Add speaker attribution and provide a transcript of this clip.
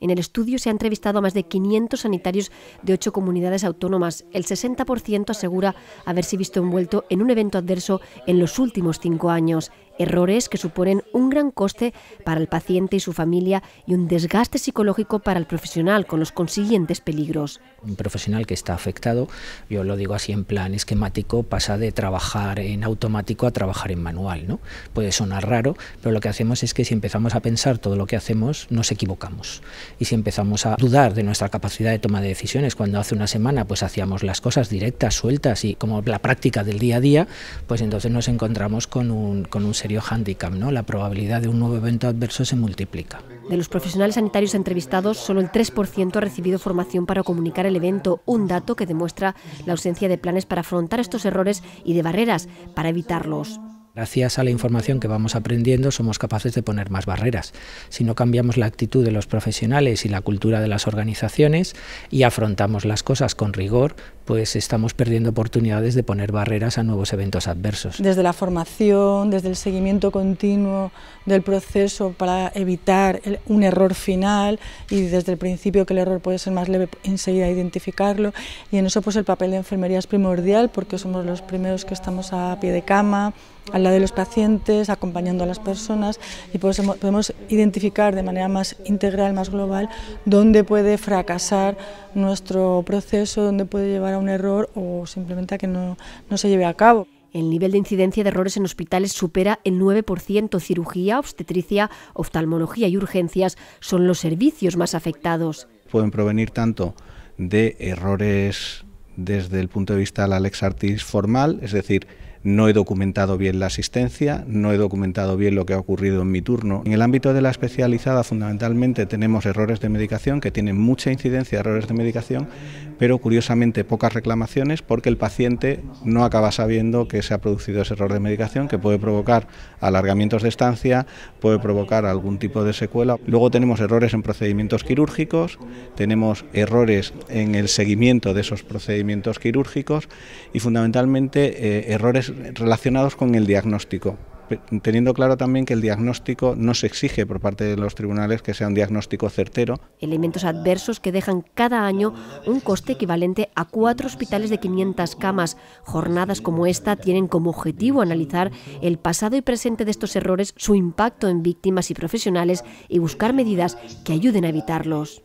Speaker 1: En el estudio se ha entrevistado a más de 500 sanitarios de ocho comunidades autónomas. El 60% asegura haberse visto envuelto en un evento adverso en los últimos cinco años errores que suponen un gran coste para el paciente y su familia y un desgaste psicológico para el profesional con los consiguientes peligros.
Speaker 2: Un profesional
Speaker 1: que está afectado,
Speaker 2: yo lo digo así en plan esquemático, pasa de trabajar en automático a trabajar en manual. ¿no? Puede sonar raro, pero lo que hacemos es que si empezamos a pensar todo lo que hacemos, nos equivocamos. Y si empezamos a dudar de nuestra capacidad de toma de decisiones, cuando hace una semana pues hacíamos las cosas directas, sueltas y como la práctica del día a día, pues entonces nos encontramos con un, con un ¿no? La probabilidad de un nuevo evento adverso se multiplica.
Speaker 1: De los profesionales sanitarios entrevistados, solo el 3% ha recibido formación para comunicar el evento, un dato que demuestra la ausencia de planes para afrontar estos errores y de barreras para evitarlos.
Speaker 2: Gracias a la información que vamos aprendiendo somos capaces de poner más barreras. Si no cambiamos la actitud de los profesionales y la cultura de las organizaciones y afrontamos las cosas con rigor, pues estamos perdiendo oportunidades de poner barreras a nuevos eventos adversos.
Speaker 3: Desde la formación, desde el seguimiento continuo del proceso para evitar un error final y desde el principio que el error puede ser más leve enseguida identificarlo y en eso pues el papel de enfermería es primordial porque somos los primeros que estamos a pie de cama, ...la de los pacientes, acompañando a las personas y podemos identificar de manera más integral, más global, dónde puede fracasar nuestro proceso, dónde puede
Speaker 1: llevar a un error o simplemente a que no, no se lleve a cabo. El nivel de incidencia de errores en hospitales supera el 9%. Cirugía, obstetricia, oftalmología y urgencias son los servicios más afectados.
Speaker 4: Pueden provenir tanto de errores desde el punto de vista de la lex artis formal, es decir, no he documentado bien la asistencia, no he documentado bien lo que ha ocurrido en mi turno. En el ámbito de la especializada fundamentalmente tenemos errores de medicación que tienen mucha incidencia, errores de medicación, pero curiosamente pocas reclamaciones porque el paciente no acaba sabiendo que se ha producido ese error de medicación que puede provocar alargamientos de estancia, puede provocar algún tipo de secuela. Luego tenemos errores en procedimientos quirúrgicos, tenemos errores en el seguimiento de esos procedimientos quirúrgicos y fundamentalmente eh, errores relacionados con el diagnóstico teniendo claro también que el diagnóstico no se exige por parte de los tribunales que sea un diagnóstico certero.
Speaker 1: Elementos adversos que dejan cada año un coste equivalente a cuatro hospitales de 500 camas. Jornadas como esta tienen como objetivo analizar el pasado y presente de estos errores, su impacto en víctimas y profesionales y buscar medidas que ayuden a evitarlos.